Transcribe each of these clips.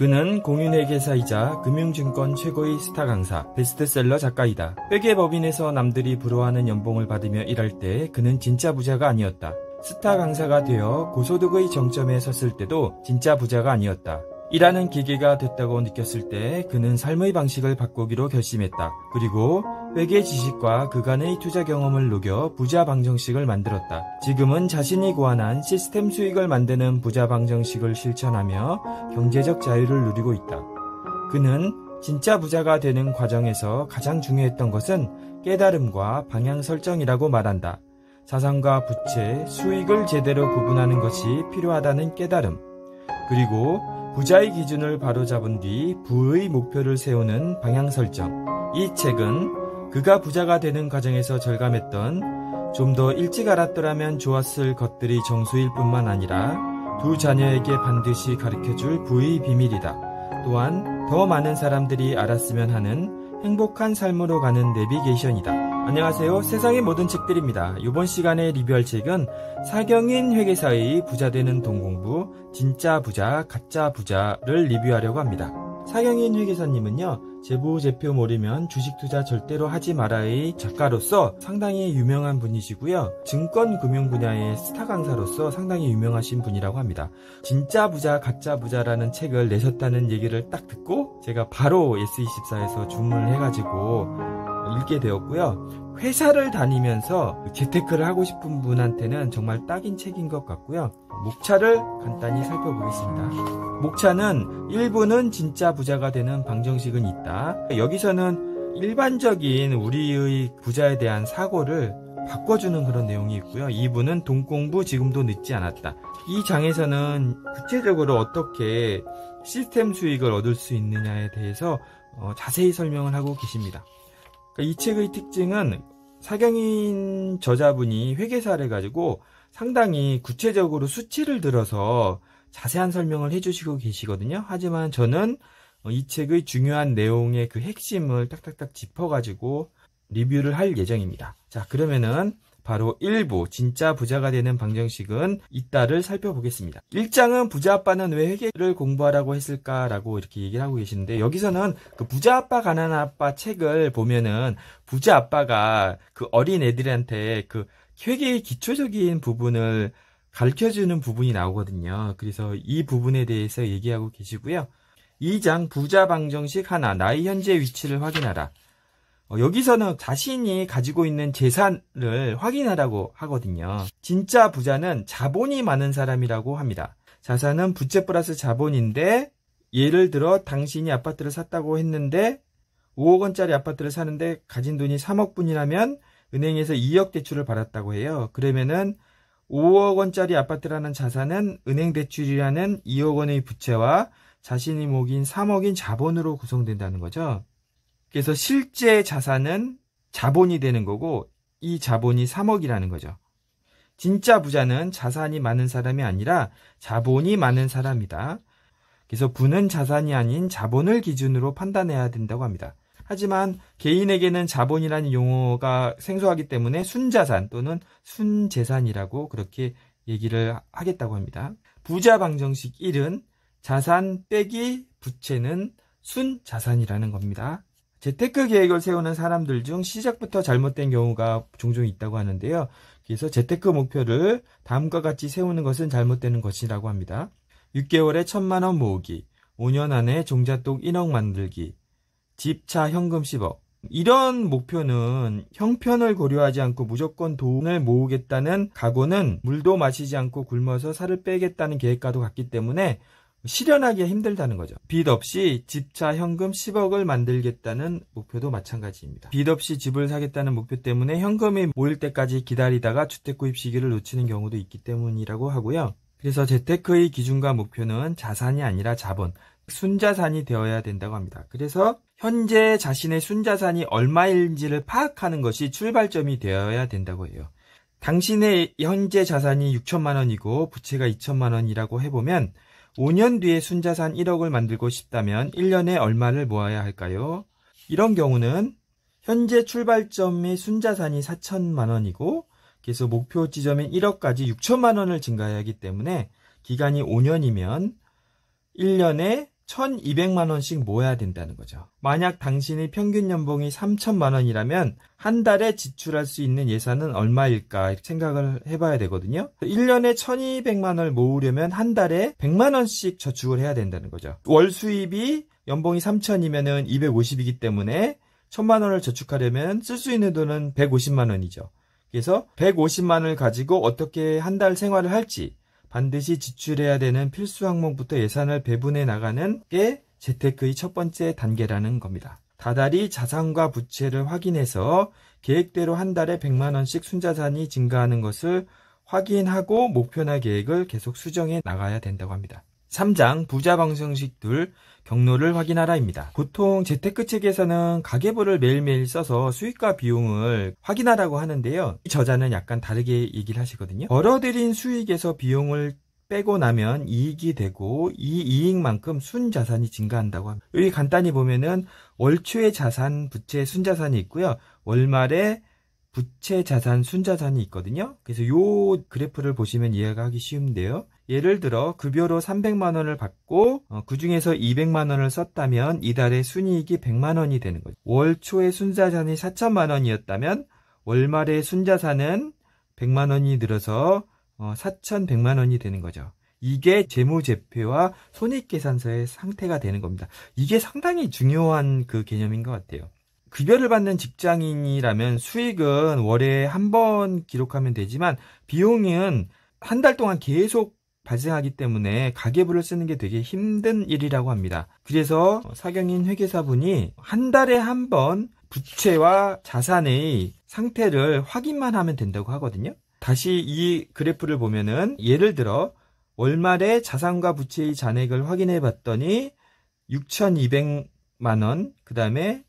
그는 공인회계사이자 네 금융증권 최고의 스타 강사, 베스트셀러 작가이다. 회계법인에서 남들이 부러워하는 연봉을 받으며 일할 때 그는 진짜 부자가 아니었다. 스타 강사가 되어 고소득의 정점에 섰을 때도 진짜 부자가 아니었다. 일하는 기계가 됐다고 느꼈을 때 그는 삶의 방식을 바꾸기로 결심했다. 그리고 회계 지식과 그간의 투자 경험을 녹여 부자 방정식을 만들었다. 지금은 자신이 고안한 시스템 수익을 만드는 부자 방정식을 실천하며 경제적 자유를 누리고 있다. 그는 진짜 부자가 되는 과정에서 가장 중요했던 것은 깨달음과 방향 설정이라고 말한다. 자산과 부채, 수익을 제대로 구분하는 것이 필요하다는 깨달음. 그리고 부자의 기준을 바로잡은 뒤 부의 목표를 세우는 방향 설정. 이 책은 그가 부자가 되는 과정에서 절감했던 좀 더 일찍 알았더라면 좋았을 것들이 정수일 뿐만 아니라 두 자녀에게 반드시 가르쳐줄 부의 비밀이다. 또한 더 많은 사람들이 알았으면 하는 행복한 삶으로 가는 내비게이션이다. 안녕하세요. 세상의 모든 책들입니다. 이번 시간에 리뷰할 책은 사경인 회계사의 부자되는 동공부, 진짜 부자, 가짜 부자를 리뷰하려고 합니다. 사경인 회계사님은요, 제보제표 모르면 주식 투자 절대로 하지 말아의 작가로서 상당히 유명한 분이시고요. 증권 금융 분야의 스타 강사로서 상당히 유명하신 분이라고 합니다. 진짜 부자, 가짜 부자라는 책을 내셨다는 얘기를 딱 듣고 제가 바로 S24에서 주문을 해가지고 읽게 되었고요. 회사를 다니면서 재테크를 하고 싶은 분한테는 정말 딱인 책인 것 같고요. 목차를 간단히 살펴보겠습니다. 목차는 일부는 진짜 부자가 되는 방정식은 있다. 여기서는 일반적인 우리의 부자에 대한 사고를 바꿔주는 그런 내용이 있고요. 2부는 동공부 지금도 늦지 않았다. 이 장에서는 구체적으로 어떻게 시스템 수익을 얻을 수 있느냐에 대해서 어, 자세히 설명을 하고 계십니다. 그러니까 이 책의 특징은 사경인 저자분이 회계사를 가지고 상당히 구체적으로 수치를 들어서 자세한 설명을 해주시고 계시거든요. 하지만 저는 이 책의 중요한 내용의 그 핵심을 딱딱딱 짚어가지고 리뷰를 할 예정입니다. 자, 그러면은 바로 1부 진짜 부자가 되는 방정식은 이따를 살펴보겠습니다. 1장은 부자 아빠는 왜 회계를 공부하라고 했을까라고 이렇게 얘기를 하고 계시는데 여기서는 그 부자 아빠 가난한 아빠 책을 보면은 부자 아빠가 그 어린 애들한테 그 회계의 기초적인 부분을 가르쳐주는 부분이 나오거든요. 그래서 이 부분에 대해서 얘기하고 계시고요. 2장 부자 방정식 하나 나의 현재 위치를 확인하라. 어, 여기서는 자신이 가지고 있는 재산을 확인하라고 하거든요. 진짜 부자는 자본이 많은 사람이라고 합니다. 자산은 부채 플러스 자본인데 예를 들어 당신이 아파트를 샀다고 했는데 5억 원짜리 아파트를 사는데 가진 돈이 3억 분이라면 은행에서 2억 대출을 받았다고 해요. 그러면은 5억 원짜리 아파트라는 자산은 은행 대출이라는 2억 원의 부채와 자신이 모긴 3억인 자본으로 구성된다는 거죠. 그래서 실제 자산은 자본이 되는 거고 이 자본이 3억이라는 거죠. 진짜 부자는 자산이 많은 사람이 아니라 자본이 많은 사람이다. 그래서 부는 자산이 아닌 자본을 기준으로 판단해야 된다고 합니다. 하지만 개인에게는 자본이라는 용어가 생소하기 때문에 순자산 또는 순재산이라고 그렇게 얘기를 하겠다고 합니다. 부자 방정식 1은 자산 빼기 부채는 순자산이라는 겁니다. 재테크 계획을 세우는 사람들 중 시작부터 잘못된 경우가 종종 있다고 하는데요. 그래서 재테크 목표를 다음과 같이 세우는 것은 잘못되는 것이라고 합니다. 6개월에 1천만 원 모으기, 5년 안에 종잣돈 1억 만들기, 집차 현금 10억. 이런 목표는 형편을 고려하지 않고 무조건 돈을 모으겠다는 각오는 물도 마시지 않고 굶어서 살을 빼겠다는 계획과도 같기 때문에 실현하기 힘들다는 거죠. 빚 없이 집차 현금 10억을 만들겠다는 목표도 마찬가지입니다. 빚 없이 집을 사겠다는 목표 때문에 현금이 모일 때까지 기다리다가 주택 구입 시기를 놓치는 경우도 있기 때문이라고 하고요. 그래서 재테크의 기준과 목표는 자산이 아니라 자본, 순자산이 되어야 된다고 합니다. 그래서 현재 자신의 순자산이 얼마인지를 파악하는 것이 출발점이 되어야 된다고 해요. 당신의 현재 자산이 6천만 원이고 부채가 2천만 원이라고 해보면 5년 뒤에 순자산 1억을 만들고 싶다면 1년에 얼마를 모아야 할까요? 이런 경우는 현재 출발점의 순자산이 4천만 원이고 계속 목표 지점인 1억까지 6천만 원을 증가해야 하기 때문에 기간이 5년이면 1년에 1200만 원씩 모아야 된다는 거죠. 만약 당신의 평균 연봉이 3천만 원이라면 한 달에 지출할 수 있는 예산은 얼마일까 생각을 해봐야 되거든요. 1년에 1200만 원을 모으려면 한 달에 100만 원씩 저축을 해야 된다는 거죠. 월 수입이 연봉이 3천이면 250이기 때문에 1000만 원을 저축하려면 쓸 수 있는 돈은 150만 원이죠. 그래서 150만 원을 가지고 어떻게 한 달 생활을 할지 반드시 지출해야 되는 필수 항목부터 예산을 배분해 나가는 게 재테크의 첫 번째 단계라는 겁니다. 다달이 자산과 부채를 확인해서 계획대로 한 달에 100만원씩 순자산이 증가하는 것을 확인하고 목표나 계획을 계속 수정해 나가야 된다고 합니다. 3장 부자 방정식 들 경로를 확인하라입니다. 보통 재테크 책에서는 가계부를 매일매일 써서 수익과 비용을 확인하라고 하는데요. 이 저자는 약간 다르게 얘기를 하시거든요. 벌어들인 수익에서 비용을 빼고 나면 이익이 되고 이 이익만큼 순자산이 증가한다고 합니다. 여기 간단히 보면은 월초에 자산, 부채, 순자산이 있고요. 월말에 부채 자산 순자산이 있거든요. 그래서 요 그래프를 보시면 이해가 하기 쉬운데요. 예를 들어 급여로 300만 원을 받고 어, 그중에서 200만 원을 썼다면 이달의 순이익이 100만 원이 되는 거죠. 월 초에 순자산이 4천만 원이었다면 월말에 순자산은 100만 원이 늘어서 4,100만 어, 원이 되는 거죠. 이게 재무제표와 손익계산서의 상태가 되는 겁니다. 이게 상당히 중요한 그 개념인 것 같아요. 급여를 받는 직장인이라면 수익은 월에 한 번 기록하면 되지만 비용은 한 달 동안 계속 발생하기 때문에 가계부를 쓰는 게 되게 힘든 일이라고 합니다. 그래서 사경인 회계사분이 한 달에 한 번 부채와 자산의 상태를 확인만 하면 된다고 하거든요. 다시 이 그래프를 보면은 예를 들어 월말에 자산과 부채의 잔액을 확인해 봤더니 6,200만 원, 그다음에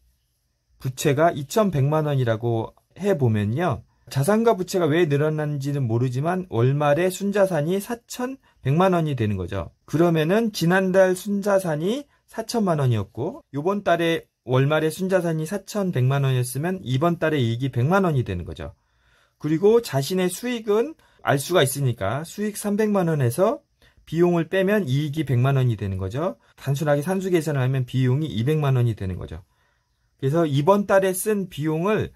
부채가 2,100만 원이라고 해 보면요. 자산과 부채가 왜 늘어난지는 모르지만 월말에 순자산이 4,100만 원이 되는 거죠. 그러면은 지난달 순자산이 4천만 원이었고 요번 달에 월말에 순자산이 4,100만 원이었으면 이번 달에 이익이 100만 원이 되는 거죠. 그리고 자신의 수익은 알 수가 있으니까 수익 300만 원에서 비용을 빼면 이익이 100만 원이 되는 거죠. 단순하게 산수 계산을 하면 비용이 200만 원이 되는 거죠. 그래서 이번 달에 쓴 비용을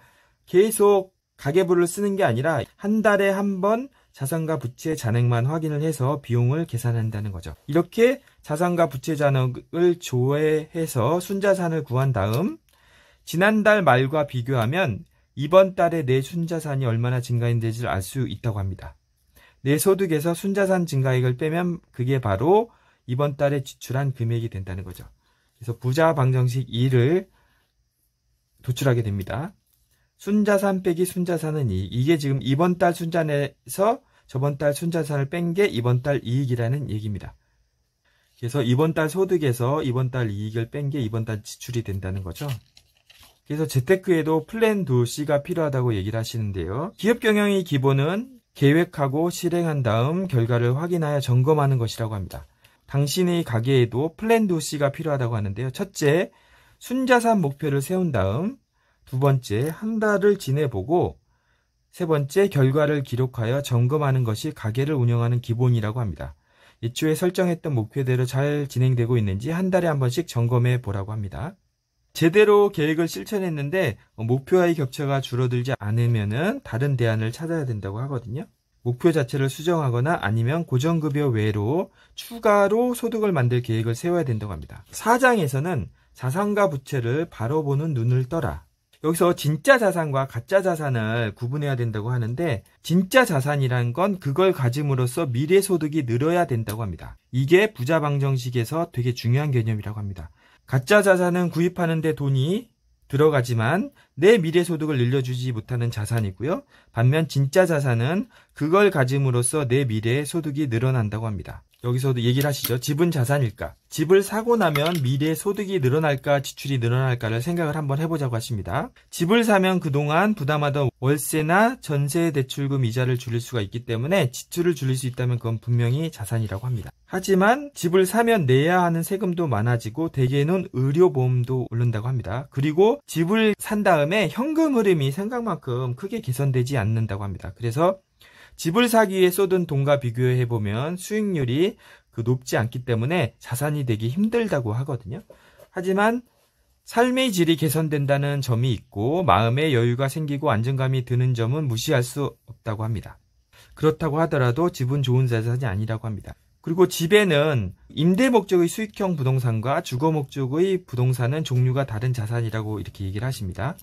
계속 가계부를 쓰는 게 아니라 한 달에 한 번 자산과 부채 잔액만 확인을 해서 비용을 계산한다는 거죠. 이렇게 자산과 부채 잔액을 조회해서 순자산을 구한 다음 지난달 말과 비교하면 이번 달에 내 순자산이 얼마나 증가했는지를 알 수 있다고 합니다. 내 소득에서 순자산 증가액을 빼면 그게 바로 이번 달에 지출한 금액이 된다는 거죠. 그래서 부자 방정식 2를 도출하게 됩니다. 순자산 빼기 순자산은 이 이게 지금 이번 달 순자산에서 저번 달 순자산을 뺀 게 이번 달 이익이라는 얘기입니다. 그래서 이번 달 소득에서 이번 달 이익을 뺀 게 이번 달 지출이 된다는 거죠. 그래서 재테크에도 플랜 두 C가 필요하다고 얘기를 하시는데요. 기업 경영의 기본은 계획하고 실행한 다음 결과를 확인하여 점검하는 것이라고 합니다. 당신의 가게에도 플랜 두 C가 필요하다고 하는데요. 첫째, 순자산 목표를 세운 다음 두 번째, 한 달을 지내보고 세 번째, 결과를 기록하여 점검하는 것이 가게를 운영하는 기본이라고 합니다. 이초에 설정했던 목표대로 잘 진행되고 있는지 한 달에 한 번씩 점검해 보라고 합니다. 제대로 계획을 실천했는데 목표와의 격차가 줄어들지 않으면 다른 대안을 찾아야 된다고 하거든요. 목표 자체를 수정하거나 아니면 고정급여 외로 추가로 소득을 만들 계획을 세워야 된다고 합니다. 사장에서는 자산과 부채를 바로 보는 눈을 떠라. 여기서 진짜 자산과 가짜 자산을 구분해야 된다고 하는데 진짜 자산이란 건 그걸 가짐으로써 미래 소득이 늘어야 된다고 합니다. 이게 부자 방정식에서 되게 중요한 개념이라고 합니다. 가짜 자산은 구입하는데 돈이 들어가지만 내 미래 소득을 늘려주지 못하는 자산이고요. 반면 진짜 자산은 그걸 가짐으로써 내 미래의 소득이 늘어난다고 합니다. 여기서도 얘기를 하시죠. 집은 자산일까? 집을 사고 나면 미래 소득이 늘어날까 지출이 늘어날까를 생각을 한번 해보자고 하십니다. 집을 사면 그동안 부담하던 월세나 전세 대출금 이자를 줄일 수가 있기 때문에 지출을 줄일 수 있다면 그건 분명히 자산이라고 합니다. 하지만 집을 사면 내야 하는 세금도 많아지고 대개는 의료보험도 오른다고 합니다. 그리고 집을 산 다음에 현금 흐름이 생각만큼 크게 개선되지 않는다고 합니다. 그래서 집을 사기에 쏟은 돈과 비교해 보면 수익률이 그 높지 않기 때문에 자산이 되기 힘들다고 하거든요. 하지만 삶의 질이 개선된다는 점이 있고 마음의 여유가 생기고 안정감이 드는 점은 무시할 수 없다고 합니다. 그렇다고 하더라도 집은 좋은 자산이 아니라고 합니다. 그리고 집에는 임대 목적의 수익형 부동산과 주거 목적의 부동산은 종류가 다른 자산이라고 이렇게 얘기를 하십니다.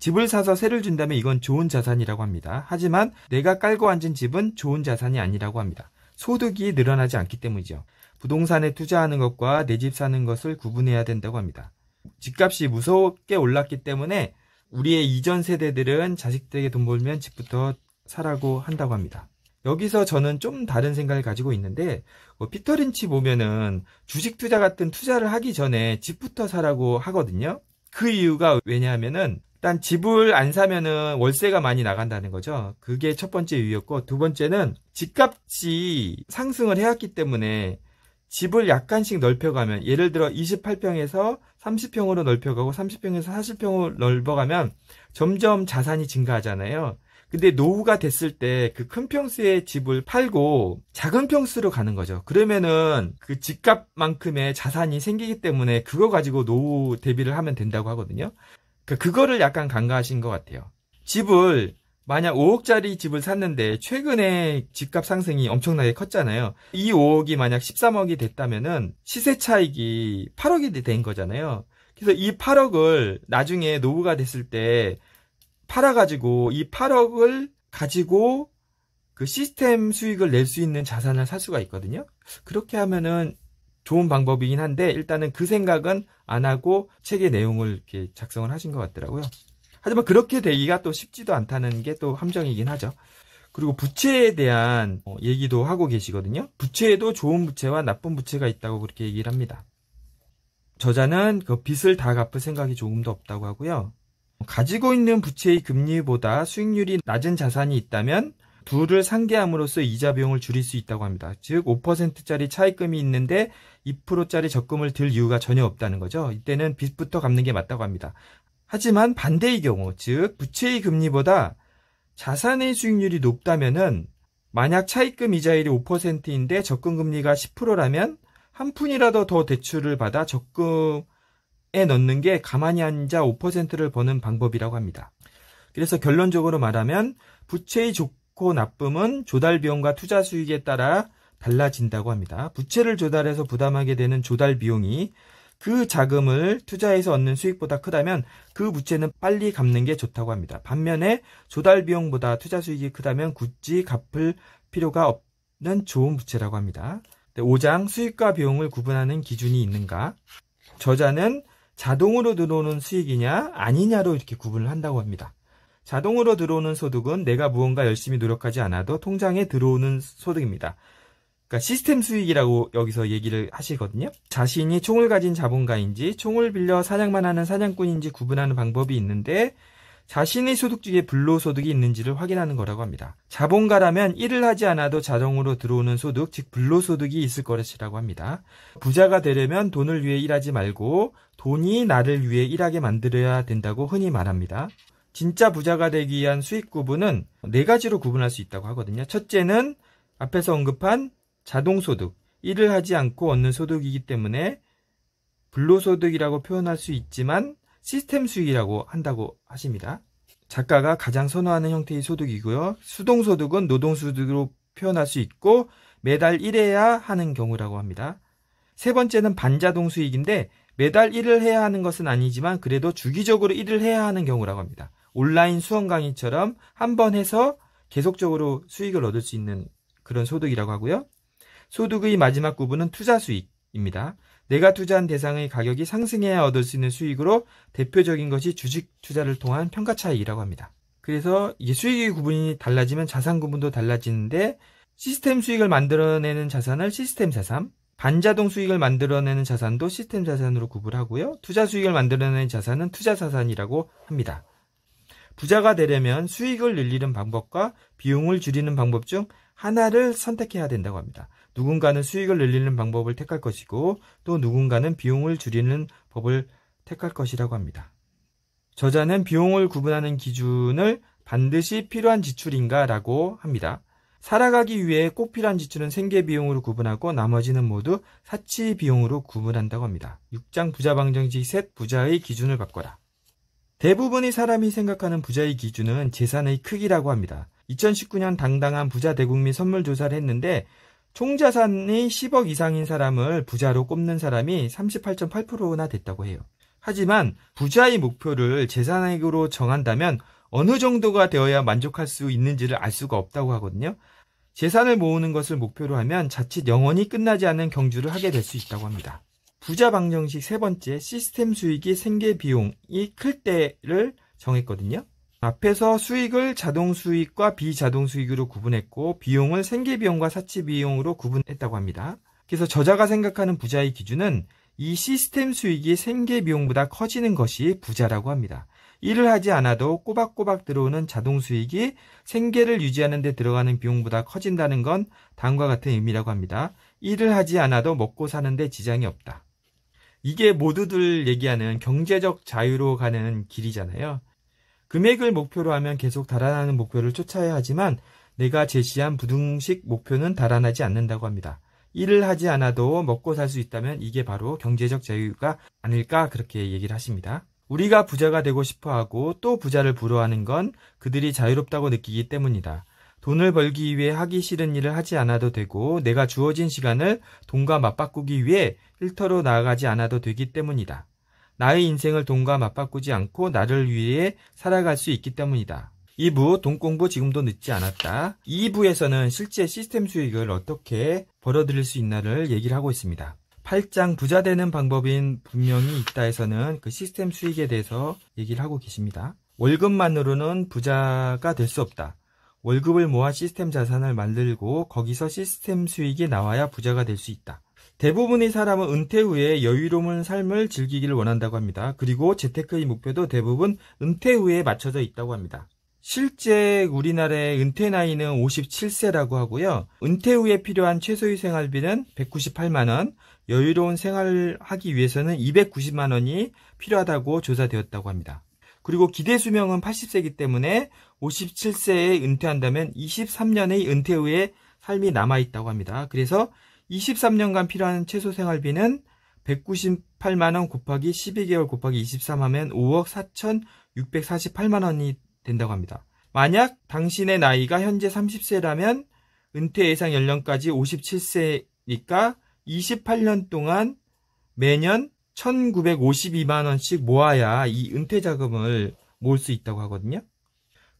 집을 사서 세를 준다면 이건 좋은 자산이라고 합니다. 하지만 내가 깔고 앉은 집은 좋은 자산이 아니라고 합니다. 소득이 늘어나지 않기 때문이죠. 부동산에 투자하는 것과 내 집 사는 것을 구분해야 된다고 합니다. 집값이 무섭게 올랐기 때문에 우리의 이전 세대들은 자식들에게 돈 벌면 집부터 사라고 한다고 합니다. 여기서 저는 좀 다른 생각을 가지고 있는데 뭐 피터 린치 보면은 주식 투자 같은 투자를 하기 전에 집부터 사라고 하거든요. 그 이유가 왜냐하면은 일단 집을 안 사면은 월세가 많이 나간다는 거죠. 그게 첫 번째 이유였고 두 번째는 집값이 상승을 해왔기 때문에 집을 약간씩 넓혀가면 예를 들어 28평에서 30평으로 넓혀가고 30평에서 40평으로 넓어가면 점점 자산이 증가하잖아요. 근데 노후가 됐을 때 그 큰 평수의 집을 팔고 작은 평수로 가는 거죠. 그러면은 그 집값만큼의 자산이 생기기 때문에 그거 가지고 노후 대비를 하면 된다고 하거든요. 그, 그거를 약간 간과하신 것 같아요. 집을 만약 5억짜리 집을 샀는데 최근에 집값 상승이 엄청나게 컸잖아요. 이 5억이 만약 13억이 됐다면은 시세 차익이 8억이 된 거잖아요. 그래서 이 8억을 나중에 노후가 됐을 때 팔아가지고 이 8억을 가지고 그 시스템 수익을 낼 수 있는 자산을 살 수가 있거든요. 그렇게 하면은 좋은 방법이긴 한데 일단은 그 생각은 안 하고 책의 내용을 이렇게 작성을 하신 것 같더라고요. 하지만 그렇게 되기가 또 쉽지도 않다는 게 또 함정이긴 하죠. 그리고 부채에 대한 어, 얘기도 하고 계시거든요. 부채에도 좋은 부채와 나쁜 부채가 있다고 그렇게 얘기를 합니다. 저자는 그 빚을 다 갚을 생각이 조금도 없다고 하고요. 가지고 있는 부채의 금리보다 수익률이 낮은 자산이 있다면 둘을 상계함으로써 이자 비용을 줄일 수 있다고 합니다. 즉 5%짜리 차입금이 있는데 2%짜리 적금을 들 이유가 전혀 없다는 거죠. 이때는 빚부터 갚는 게 맞다고 합니다. 하지만 반대의 경우, 즉 부채의 금리보다 자산의 수익률이 높다면은 만약 차입금 이자율이 5%인데 적금 금리가 10%라면 한 푼이라도 더 대출을 받아 적금에 넣는 게 가만히 앉아 5%를 버는 방법이라고 합니다. 그래서 결론적으로 말하면 부채의 조 좋고 나쁨은 조달 비용과 투자 수익에 따라 달라진다고 합니다. 부채를 조달해서 부담하게 되는 조달 비용이 그 자금을 투자해서 얻는 수익보다 크다면 그 부채는 빨리 갚는 게 좋다고 합니다. 반면에 조달 비용보다 투자 수익이 크다면 굳이 갚을 필요가 없는 좋은 부채라고 합니다. 5장 수익과 비용을 구분하는 기준이 있는가? 저자는 자동으로 들어오는 수익이냐 아니냐로 이렇게 구분을 한다고 합니다. 자동으로 들어오는 소득은 내가 무언가 열심히 노력하지 않아도 통장에 들어오는 소득입니다. 그러니까 시스템 수익이라고 여기서 얘기를 하시거든요. 자신이 총을 가진 자본가인지 총을 빌려 사냥만 하는 사냥꾼인지 구분하는 방법이 있는데 자신의 소득 중에 불로소득이 있는지를 확인하는 거라고 합니다. 자본가라면 일을 하지 않아도 자동으로 들어오는 소득, 즉 불로소득이 있을 것이라고 합니다. 부자가 되려면 돈을 위해 일하지 말고 돈이 나를 위해 일하게 만들어야 된다고 흔히 말합니다. 진짜 부자가 되기 위한 수익 구분은 네 가지로 구분할 수 있다고 하거든요. 첫째는 앞에서 언급한 자동소득. 일을 하지 않고 얻는 소득이기 때문에 불로소득이라고 표현할 수 있지만 시스템 수익이라고 한다고 하십니다. 작가가 가장 선호하는 형태의 소득이고요. 수동소득은 노동소득으로 표현할 수 있고 매달 1해야 하는 경우라고 합니다. 세 번째는 반자동 수익인데 매달 일을 해야 하는 것은 아니지만 그래도 주기적으로 일을 해야 하는 경우라고 합니다. 온라인 수험 강의처럼 한 번 해서 계속적으로 수익을 얻을 수 있는 그런 소득이라고 하고요. 소득의 마지막 구분은 투자 수익입니다. 내가 투자한 대상의 가격이 상승해야 얻을 수 있는 수익으로 대표적인 것이 주식 투자를 통한 평가 차이라고 익 합니다. 그래서 이게 수익의 구분이 달라지면 자산 구분도 달라지는데 시스템 수익을 만들어내는 자산을 시스템 자산, 반자동 수익을 만들어내는 자산도 시스템 자산으로 구분하고요. 투자 수익을 만들어내는 자산은 투자 자산이라고 합니다. 부자가 되려면 수익을 늘리는 방법과 비용을 줄이는 방법 중 하나를 선택해야 된다고 합니다. 누군가는 수익을 늘리는 방법을 택할 것이고 또 누군가는 비용을 줄이는 법을 택할 것이라고 합니다. 저자는 비용을 구분하는 기준을 반드시 필요한 지출인가라고 합니다. 살아가기 위해 꼭 필요한 지출은 생계 비용으로 구분하고 나머지는 모두 사치 비용으로 구분한다고 합니다. 6장 부자 방정식 셋 부자의 기준을 바꿔라. 대부분의 사람이 생각하는 부자의 기준은 재산의 크기라고 합니다. 2019년 당당한 부자 대국민 선물 조사를 했는데 총자산이 10억 이상인 사람을 부자로 꼽는 사람이 38.8%나 됐다고 해요. 하지만 부자의 목표를 재산액으로 정한다면 어느 정도가 되어야 만족할 수 있는지를 알 수가 없다고 하거든요. 재산을 모으는 것을 목표로 하면 자칫 영원히 끝나지 않는 경주를 하게 될 수 있다고 합니다. 부자 방정식 세 번째 시스템 수익이 생계 비용이 클 때를 정했거든요. 앞에서 수익을 자동 수익과 비자동 수익으로 구분했고 비용을 생계 비용과 사치 비용으로 구분했다고 합니다. 그래서 저자가 생각하는 부자의 기준은 이 시스템 수익이 생계 비용보다 커지는 것이 부자라고 합니다. 일을 하지 않아도 꼬박꼬박 들어오는 자동 수익이 생계를 유지하는 데 들어가는 비용보다 커진다는 건 다음과 같은 의미라고 합니다. 일을 하지 않아도 먹고 사는데 지장이 없다. 이게 모두들 얘기하는 경제적 자유로 가는 길이잖아요. 금액을 목표로 하면 계속 달아나는 목표를 쫓아야 하지만 내가 제시한 부등식 목표는 달아나지 않는다고 합니다. 일을 하지 않아도 먹고 살 수 있다면 이게 바로 경제적 자유가 아닐까 그렇게 얘기를 하십니다. 우리가 부자가 되고 싶어 하고 또 부자를 부러워하는 건 그들이 자유롭다고 느끼기 때문이다. 돈을 벌기 위해 하기 싫은 일을 하지 않아도 되고 내가 주어진 시간을 돈과 맞바꾸기 위해 일터로 나아가지 않아도 되기 때문이다. 나의 인생을 돈과 맞바꾸지 않고 나를 위해 살아갈 수 있기 때문이다. 2부 돈 공부 지금도 늦지 않았다. 2부에서는 실제 시스템 수익을 어떻게 벌어들일 수 있나를 얘기를 하고 있습니다. 8장 부자 되는 방법인 분명히 있다에서는 그 시스템 수익에 대해서 얘기를 하고 계십니다. 월급만으로는 부자가 될 수 없다. 월급을 모아 시스템 자산을 만들고 거기서 시스템 수익이 나와야 부자가 될 수 있다. 대부분의 사람은 은퇴 후에 여유로운 삶을 즐기기를 원한다고 합니다. 그리고 재테크의 목표도 대부분 은퇴 후에 맞춰져 있다고 합니다. 실제 우리나라의 은퇴 나이는 57세라고 하고요. 은퇴 후에 필요한 최소의 생활비는 198만원, 여유로운 생활을 하기 위해서는 290만원이 필요하다고 조사되었다고 합니다. 그리고 기대 수명은 80세이기 때문에 57세에 은퇴한다면 23년의 은퇴 후에 삶이 남아있다고 합니다. 그래서 23년간 필요한 최소 생활비는 198만원 곱하기 12개월 곱하기 23 하면 5억 4,648만원이 된다고 합니다. 만약 당신의 나이가 현재 30세라면 은퇴 예상 연령까지 57세니까 28년 동안 매년 1952만 원씩 모아야 이 은퇴 자금을 모을 수 있다고 하거든요.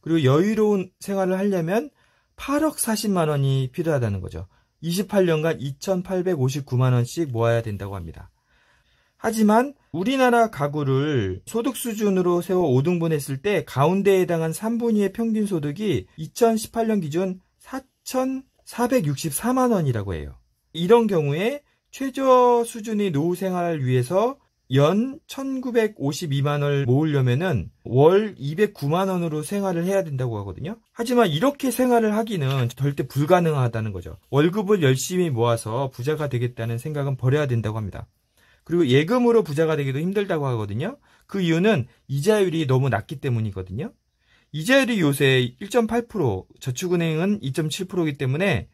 그리고 여유로운 생활을 하려면 8억 40만 원이 필요하다는 거죠. 28년간 2,859만 원씩 모아야 된다고 합니다. 하지만 우리나라 가구를 소득 수준으로 세워 5등분 했을 때 가운데에 해당한 3분의 위 평균 소득이 2018년 기준 4,464만 원이라고 해요. 이런 경우에 최저 수준의 노후 생활을 위해서 연 1952만 원을 모으려면은 월 209만 원으로 생활을 해야 된다고 하거든요. 하지만 이렇게 생활을 하기는 절대 불가능하다는 거죠. 월급을 열심히 모아서 부자가 되겠다는 생각은 버려야 된다고 합니다. 그리고 예금으로 부자가 되기도 힘들다고 하거든요. 그 이유는 이자율이 너무 낮기 때문이거든요. 이자율이 요새 1.8%, 저축은행은 2.7%이기 때문에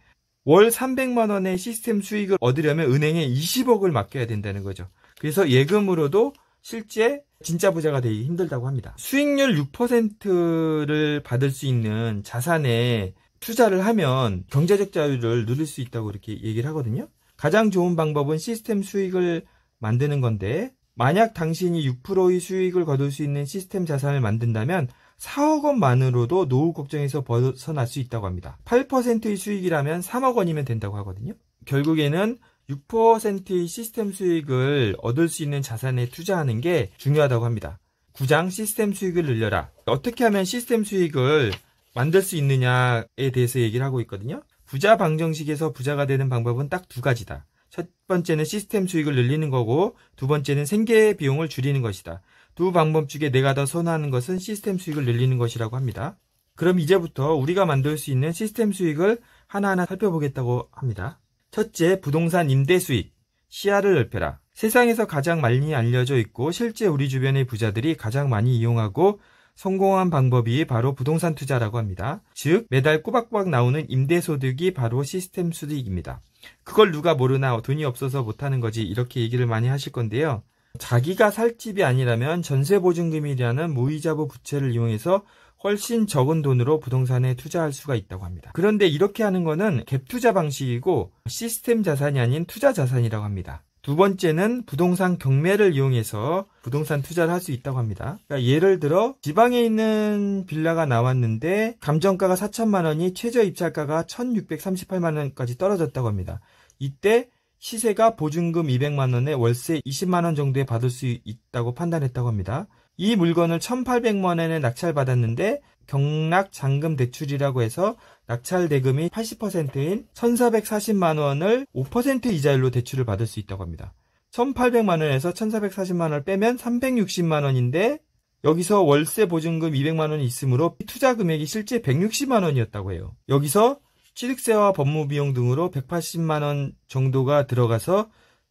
월 300만 원의 시스템 수익을 얻으려면 은행에 20억을 맡겨야 된다는 거죠. 그래서 예금으로도 실제 진짜 부자가 되기 힘들다고 합니다. 수익률 6%를 받을 수 있는 자산에 투자를 하면 경제적 자유를 누릴 수 있다고 이렇게 얘기를 하거든요. 가장 좋은 방법은 시스템 수익을 만드는 건데 만약 당신이 6%의 수익을 거둘 수 있는 시스템 자산을 만든다면 4억 원만으로도 노후 걱정에서 벗어날 수 있다고 합니다. 8%의 수익이라면 3억 원이면 된다고 하거든요. 결국에는 6%의 시스템 수익을 얻을 수 있는 자산에 투자하는 게 중요하다고 합니다. 9장 시스템 수익을 늘려라. 어떻게 하면 시스템 수익을 만들 수 있느냐에 대해서 얘기를 하고 있거든요. 부자 방정식에서 부자가 되는 방법은 딱 두 가지다. 첫 번째는 시스템 수익을 늘리는 거고 두 번째는 생계 비용을 줄이는 것이다. 두 방법 중에 내가 더 선호하는 것은 시스템 수익을 늘리는 것이라고 합니다. 그럼 이제부터 우리가 만들 수 있는 시스템 수익을 하나하나 살펴보겠다고 합니다. 첫째, 부동산 임대 수익. 시야를 넓혀라. 세상에서 가장 많이 알려져 있고 실제 우리 주변의 부자들이 가장 많이 이용하고 성공한 방법이 바로 부동산 투자라고 합니다. 즉, 매달 꼬박꼬박 나오는 임대소득이 바로 시스템 수익입니다. 그걸 누가 모르나 돈이 없어서 못하는 거지 이렇게 얘기를 많이 하실 건데요. 자기가 살 집이 아니라면 전세보증금이라는 무이자부 부채를 이용해서 훨씬 적은 돈으로 부동산에 투자할 수가 있다고 합니다. 그런데 이렇게 하는 것은 갭 투자 방식이고 시스템 자산이 아닌 투자 자산이라고 합니다. 두 번째는 부동산 경매를 이용해서 부동산 투자를 할 수 있다고 합니다. 그러니까 예를 들어 지방에 있는 빌라가 나왔는데 감정가가 4천만 원이 최저 입찰가가 1,638만 원까지 떨어졌다고 합니다. 이때 시세가 보증금 200만 원에 월세 20만 원 정도에 받을 수 있다고 판단했다고 합니다. 이 물건을 1,800만 원에 낙찰받았는데 경락 잔금 대출이라고 해서 낙찰 대금이 80%인 1,440만 원을 5% 이자율로 대출을 받을 수 있다고 합니다. 1,800만 원에서 1,440만 원을 빼면 360만 원인데 여기서 월세 보증금 200만 원이 있으므로 투자 금액이 실제 160만 원이었다고 해요. 여기서 취득세와 법무비용 등으로 180만원 정도가 들어가서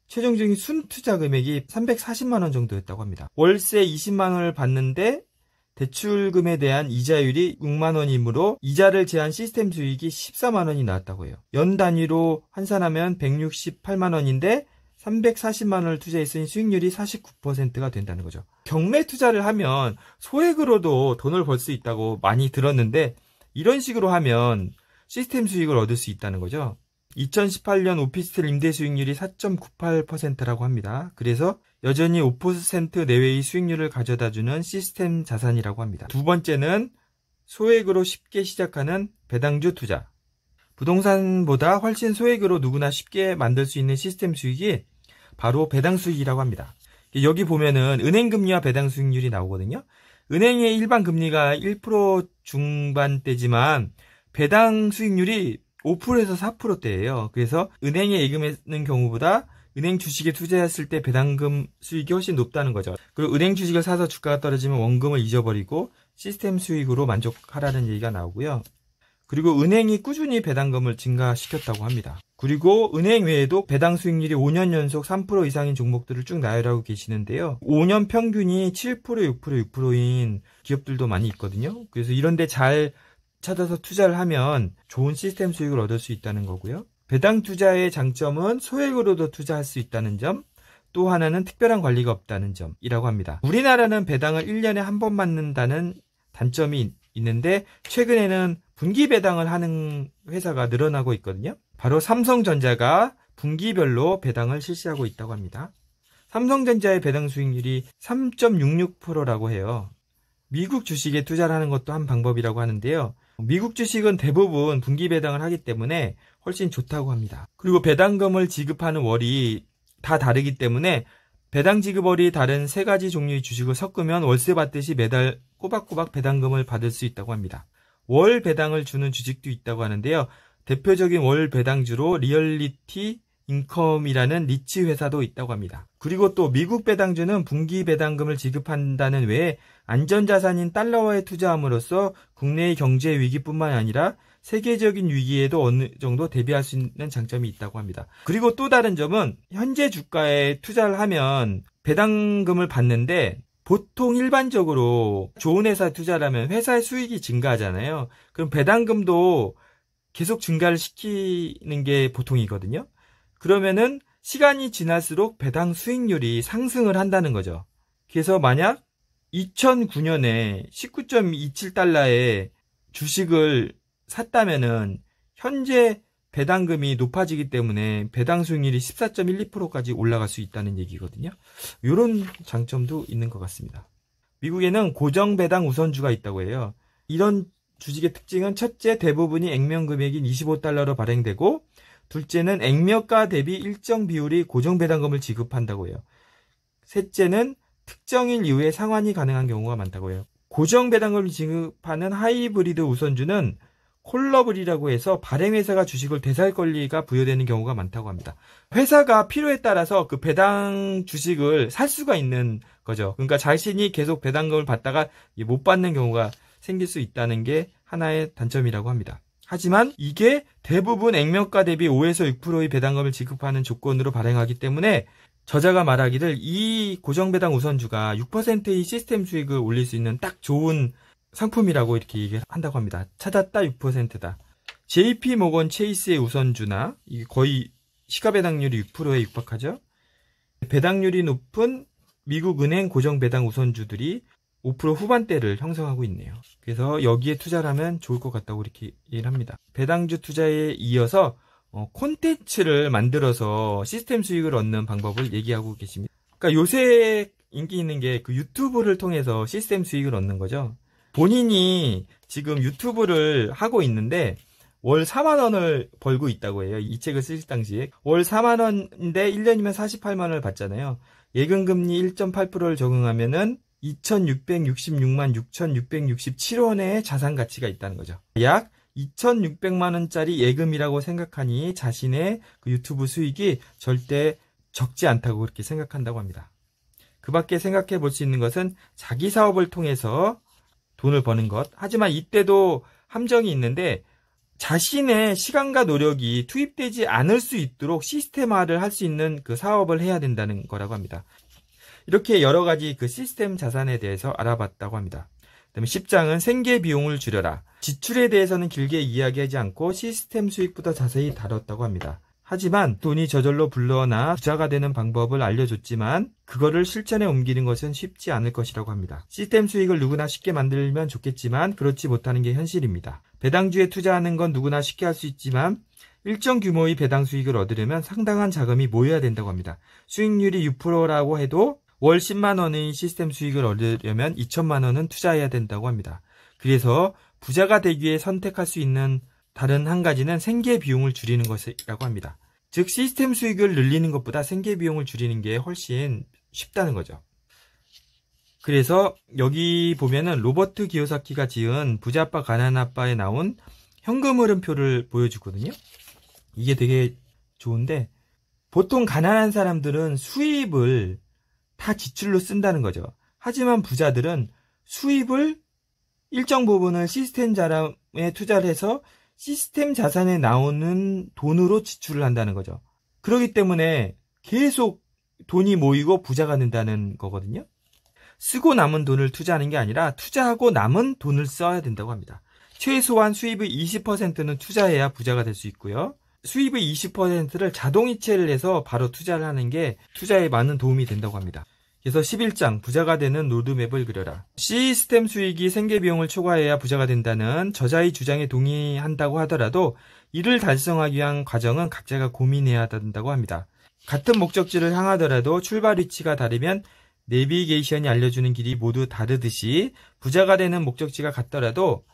최종적인 순투자 금액이 340만원 정도였다고 합니다. 월세 20만원을 받는데 대출금에 대한 이자율이 6만원이므로 이자를 제한 시스템 수익이 14만원이 나왔다고 해요. 연 단위로 환산하면 168만원인데 340만원을 투자했으니 수익률이 49%가 된다는 거죠. 경매 투자를 하면 소액으로도 돈을 벌 수 있다고 많이 들었는데 이런 식으로 하면 시스템 수익을 얻을 수 있다는 거죠. 2018년 오피스텔 임대 수익률이 4.98%라고 합니다. 그래서 여전히 5% 내외의 수익률을 가져다주는 시스템 자산이라고 합니다. 두 번째는 소액으로 쉽게 시작하는 배당주 투자. 부동산보다 훨씬 소액으로 누구나 쉽게 만들 수 있는 시스템 수익이 바로 배당 수익이라고 합니다. 여기 보면은 은행 금리와 배당 수익률이 나오거든요. 은행의 일반 금리가 1% 중반대지만 배당 수익률이 5%에서 4%대예요. 그래서 은행에 예금하는 경우보다 은행 주식에 투자했을 때 배당금 수익이 훨씬 높다는 거죠. 그리고 은행 주식을 사서 주가가 떨어지면 원금을 잊어버리고 시스템 수익으로 만족하라는 얘기가 나오고요. 그리고 은행이 꾸준히 배당금을 증가시켰다고 합니다. 그리고 은행 외에도 배당 수익률이 5년 연속 3% 이상인 종목들을 쭉 나열하고 계시는데요. 5년 평균이 7%, 6%, 6%인 기업들도 많이 있거든요. 그래서 이런데 잘 찾아서 투자를 하면 좋은 시스템 수익을 얻을 수 있다는 거고요. 배당 투자의 장점은 소액으로도 투자할 수 있다는 점, 또 하나는 특별한 관리가 없다는 점이라고 합니다. 우리나라는 배당을 1년에 한번 맞는다는 단점이 있는데 최근에는 분기 배당을 하는 회사가 늘어나고 있거든요. 바로 삼성전자가 분기별로 배당을 실시하고 있다고 합니다. 삼성전자의 배당 수익률이 3.66%라고 해요. 미국 주식에 투자를 하는 것도 한 방법이라고 하는데요. 미국 주식은 대부분 분기 배당을 하기 때문에 훨씬 좋다고 합니다. 그리고 배당금을 지급하는 월이 다 다르기 때문에 배당 지급월이 다른 세 가지 종류의 주식을 섞으면 월세 받듯이 매달 꼬박꼬박 배당금을 받을 수 있다고 합니다. 월 배당을 주는 주식도 있다고 하는데요. 대표적인 월 배당주로 리얼리티 인컴이라는 리치 회사도 있다고 합니다. 그리고 또 미국 배당주는 분기 배당금을 지급한다는 외에 안전자산인 달러화에 투자함으로써 국내의 경제 위기뿐만 아니라 세계적인 위기에도 어느 정도 대비할 수 있는 장점이 있다고 합니다. 그리고 또 다른 점은 현재 주가에 투자를 하면 배당금을 받는데 보통 일반적으로 좋은 회사 투자라면 회사의 수익이 증가하잖아요. 그럼 배당금도 계속 증가를 시키는 게 보통이거든요. 그러면은 시간이 지날수록 배당 수익률이 상승을 한다는 거죠. 그래서 만약 2009년에 19.27달러에 주식을 샀다면은 현재 배당금이 높아지기 때문에 배당 수익률이 14.12%까지 올라갈 수 있다는 얘기거든요. 이런 장점도 있는 것 같습니다. 미국에는 고정 배당 우선주가 있다고 해요. 이런 주식의 특징은 첫째 대부분이 액면 금액인 25달러로 발행되고 둘째는 액면가 대비 일정 비율이 고정 배당금을 지급한다고 해요. 셋째는 특정일 이후에 상환이 가능한 경우가 많다고 해요. 고정 배당금을 지급하는 하이브리드 우선주는 콜러블이라고 해서 발행회사가 주식을 되살 권리가 부여되는 경우가 많다고 합니다. 회사가 필요에 따라서 그 배당 주식을 살 수가 있는 거죠. 그러니까 자신이 계속 배당금을 받다가 못 받는 경우가 생길 수 있다는 게 하나의 단점이라고 합니다. 하지만 이게 대부분 액면가 대비 5에서 6%의 배당금을 지급하는 조건으로 발행하기 때문에 저자가 말하기를 이 고정배당 우선주가 6%의 시스템 수익을 올릴 수 있는 딱 좋은 상품이라고 이렇게 얘기한다고 합니다. 찾았다 6%다. JP 모건 체이스의 우선주나 이게 거의 시가 배당률이 6%에 육박하죠. 배당률이 높은 미국 은행 고정 배당 우선주들이 5% 후반대를 형성하고 있네요. 그래서 여기에 투자를 하면 좋을 것 같다고 이렇게 얘기를 합니다. 배당주 투자에 이어서 어, 콘텐츠를 만들어서 시스템 수익을 얻는 방법을 얘기하고 계십니다. 그러니까 요새 인기 있는 게 그 유튜브를 통해서 시스템 수익을 얻는 거죠. 본인이 지금 유튜브를 하고 있는데 월 4만 원을 벌고 있다고 해요. 이 책을 쓰실 당시에 월 4만 원인데 1년이면 48만 원을 받잖아요. 예금 금리 1.8%를 적용하면은 2,666만 6,667원의 자산 가치가 있다는 거죠. 약 2,600만 원짜리 예금이라고 생각하니 자신의 그 유튜브 수익이 절대 적지 않다고 그렇게 생각한다고 합니다. 그 밖에 생각해 볼 수 있는 것은 자기 사업을 통해서 돈을 버는 것. 하지만 이때도 함정이 있는데 자신의 시간과 노력이 투입되지 않을 수 있도록 시스템화를 할 수 있는 그 사업을 해야 된다는 거라고 합니다. 이렇게 여러 가지 그 시스템 자산에 대해서 알아봤다고 합니다. 그다음 10장은 생계 비용을 줄여라. 지출에 대해서는 길게 이야기하지 않고 시스템 수익보다 자세히 다뤘다고 합니다. 하지만 돈이 저절로 불러나 부자가 되는 방법을 알려줬지만 그거를 실천에 옮기는 것은 쉽지 않을 것이라고 합니다. 시스템 수익을 누구나 쉽게 만들면 좋겠지만 그렇지 못하는 게 현실입니다. 배당주에 투자하는 건 누구나 쉽게 할 수 있지만 일정 규모의 배당 수익을 얻으려면 상당한 자금이 모여야 된다고 합니다. 수익률이 6%라고 해도 월 10만 원의 시스템 수익을 얻으려면 2천만 원은 투자해야 된다고 합니다. 그래서 부자가 되기 위해 선택할 수 있는 다른 한 가지는 생계 비용을 줄이는 것이라고 합니다. 즉 시스템 수익을 늘리는 것보다 생계 비용을 줄이는 게 훨씬 쉽다는 거죠. 그래서 여기 보면은 로버트 기요사키가 지은 부자 아빠 가난 아빠에 나온 현금 흐름표를 보여주거든요. 이게 되게 좋은데 보통 가난한 사람들은 수입을 다 지출로 쓴다는 거죠. 하지만 부자들은 수입을 일정 부분을 시스템 자산에 투자를 해서 시스템 자산에 나오는 돈으로 지출을 한다는 거죠. 그러기 때문에 계속 돈이 모이고 부자가 된다는 거거든요. 쓰고 남은 돈을 투자하는 게 아니라 투자하고 남은 돈을 써야 된다고 합니다. 최소한 수입의 20%는 투자해야 부자가 될 수 있고요. 수입의 20%를 자동이체를 해서 바로 투자를 하는 게 투자에 많은 도움이 된다고 합니다. 그래서 11장 부자가 되는 로드맵을 그려라. 시스템 수익이 생계 비용을 초과해야 부자가 된다는 저자의 주장에 동의한다고 하더라도 이를 달성하기 위한 과정은 각자가 고민해야 된다고 합니다. 같은 목적지를 향하더라도 출발 위치가 다르면 내비게이션이 알려주는 길이 모두 다르듯이 부자가 되는 목적지가 같더라도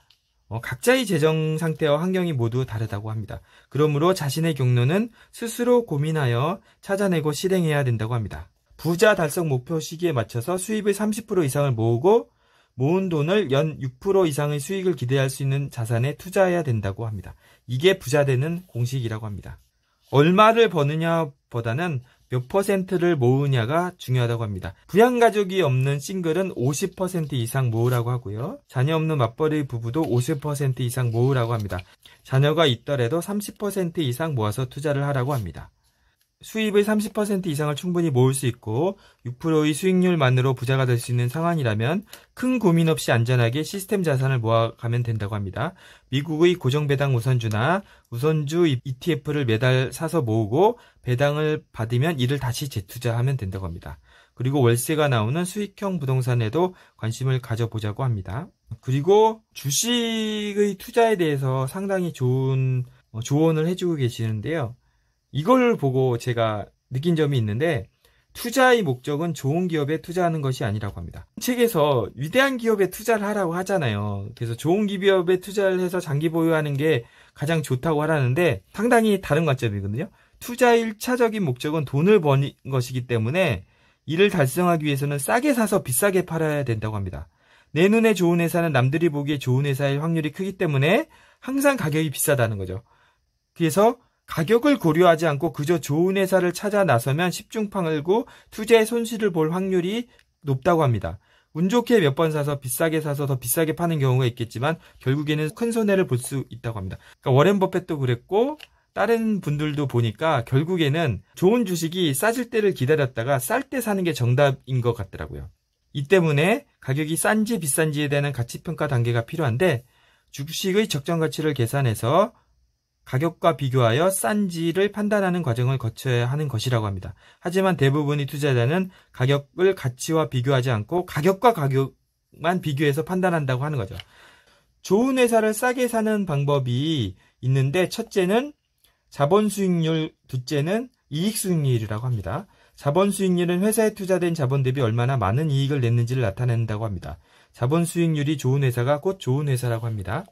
어, 각자의 재정 상태와 환경이 모두 다르다고 합니다. 그러므로 자신의 경로는 스스로 고민하여 찾아내고 실행해야 된다고 합니다. 부자 달성 목표 시기에 맞춰서 수입의 30% 이상을 모으고 모은 돈을 연 6% 이상의 수익을 기대할 수 있는 자산에 투자해야 된다고 합니다. 이게 부자되는 공식이라고 합니다. 얼마를 버느냐보다는 몇 퍼센트를 모으냐가 중요하다고 합니다. 부양가족이 없는 싱글은 50% 이상 모으라고 하고요. 자녀 없는 맞벌이 부부도 50% 이상 모으라고 합니다. 자녀가 있더라도 30% 이상 모아서 투자를 하라고 합니다. 수입의 30% 이상을 충분히 모을 수 있고 6%의 수익률만으로 부자가 될 수 있는 상황이라면 큰 고민 없이 안전하게 시스템 자산을 모아가면 된다고 합니다. 미국의 고정배당 우선주나 우선주 ETF를 매달 사서 모으고 배당을 받으면 이를 다시 재투자하면 된다고 합니다. 그리고 월세가 나오는 수익형 부동산에도 관심을 가져보자고 합니다. 그리고 주식의 투자에 대해서 상당히 좋은 어, 조언을 해주고 계시는데요. 이걸 보고 제가 느낀 점이 있는데 투자의 목적은 좋은 기업에 투자하는 것이 아니라고 합니다. 책에서 위대한 기업에 투자를 하라고 하잖아요. 그래서 좋은 기업에 투자를 해서 장기 보유하는 게 가장 좋다고 하라는데 상당히 다른 관점이거든요. 투자의 일차적인 목적은 돈을 버는 것이기 때문에 이를 달성하기 위해서는 싸게 사서 비싸게 팔아야 된다고 합니다. 내 눈에 좋은 회사는 남들이 보기에 좋은 회사일 확률이 크기 때문에 항상 가격이 비싸다는 거죠. 그래서 가격을 고려하지 않고 그저 좋은 회사를 찾아 나서면 십중팔고 투자의 손실을 볼 확률이 높다고 합니다. 운 좋게 몇 번 사서 비싸게 사서 더 비싸게 파는 경우가 있겠지만 결국에는 큰 손해를 볼 수 있다고 합니다. 그러니까 워렌 버핏도 그랬고 다른 분들도 보니까 결국에는 좋은 주식이 싸질 때를 기다렸다가 쌀 때 사는 게 정답인 것 같더라고요. 이 때문에 가격이 싼지 비싼지에 대한 가치평가 단계가 필요한데 주식의 적정 가치를 계산해서 가격과 비교하여 싼지를 판단하는 과정을 거쳐야 하는 것이라고 합니다. 하지만 대부분의 투자자는 가격을 가치와 비교하지 않고 가격과 가격만 비교해서 판단한다고 하는 거죠. 좋은 회사를 싸게 사는 방법이 있는데 첫째는 자본 수익률, 둘째는 이익 수익률이라고 합니다. 자본 수익률은 회사에 투자된 자본 대비 얼마나 많은 이익을 냈는지를 나타낸다고 합니다. 자본 수익률이 좋은 회사가 곧 좋은 회사라고 합니다.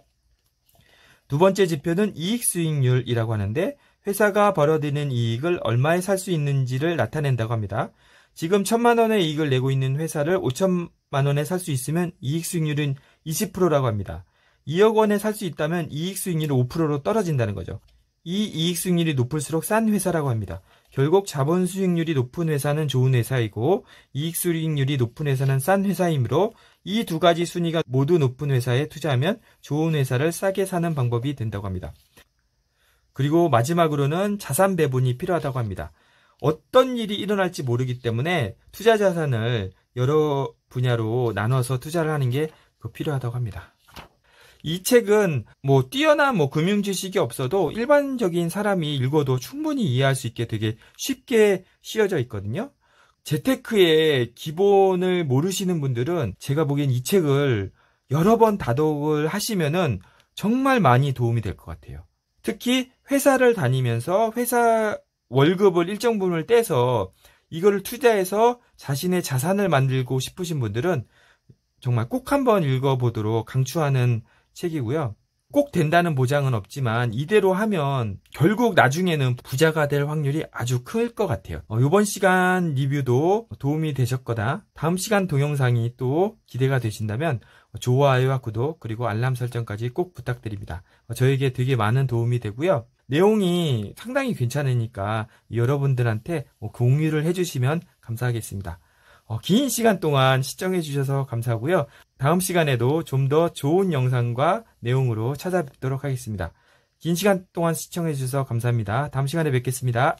두 번째 지표는 이익 수익률이라고 하는데 회사가 벌어들이는 이익을 얼마에 살 수 있는지를 나타낸다고 합니다. 지금 천만 원의 이익을 내고 있는 회사를 5천만 원에 살 수 있으면 이익 수익률은 20%라고 합니다. 2억 원에 살 수 있다면 이익 수익률이 5%로 떨어진다는 거죠. 이 이익 수익률이 높을수록 싼 회사라고 합니다. 결국 자본 수익률이 높은 회사는 좋은 회사이고 이익 수익률이 높은 회사는 싼 회사이므로 이두 가지 순위가 모두 높은 회사에 투자하면 좋은 회사를 싸게 사는 방법이 된다고 합니다. 그리고 마지막으로는 자산 배분이 필요하다고 합니다. 어떤 일이 일어날지 모르기 때문에 투자 자산을 여러 분야로 나눠서 투자를 하는 게 그 필요하다고 합니다. 이 책은 뭐 뛰어난 뭐 금융 지식이 없어도 일반적인 사람이 읽어도 충분히 이해할 수 있게 되게 쉽게 씌어져 있거든요. 재테크의 기본을 모르시는 분들은 제가 보기엔 이 책을 여러 번 다독을 하시면은 정말 많이 도움이 될 것 같아요. 특히 회사를 다니면서 회사 월급을 일정 부분을 떼서 이거를 투자해서 자신의 자산을 만들고 싶으신 분들은 정말 꼭 한번 읽어보도록 강추하는 책이고요. 꼭 된다는 보장은 없지만 이대로 하면 결국 나중에는 부자가 될 확률이 아주 클 것 같아요. 어, 이번 시간 리뷰도 도움이 되셨거나 다음 시간 동영상이 또 기대가 되신다면 좋아요와 구독 그리고 알람 설정까지 꼭 부탁드립니다. 어, 저에게 되게 많은 도움이 되고요. 내용이 상당히 괜찮으니까 여러분들한테 어, 공유를 해주시면 감사하겠습니다. 어, 긴 시간 동안 시청해주셔서 감사하고요. 다음 시간에도 좀 더 좋은 영상과 내용으로 찾아뵙도록 하겠습니다. 긴 시간 동안 시청해주셔서 감사합니다. 다음 시간에 뵙겠습니다.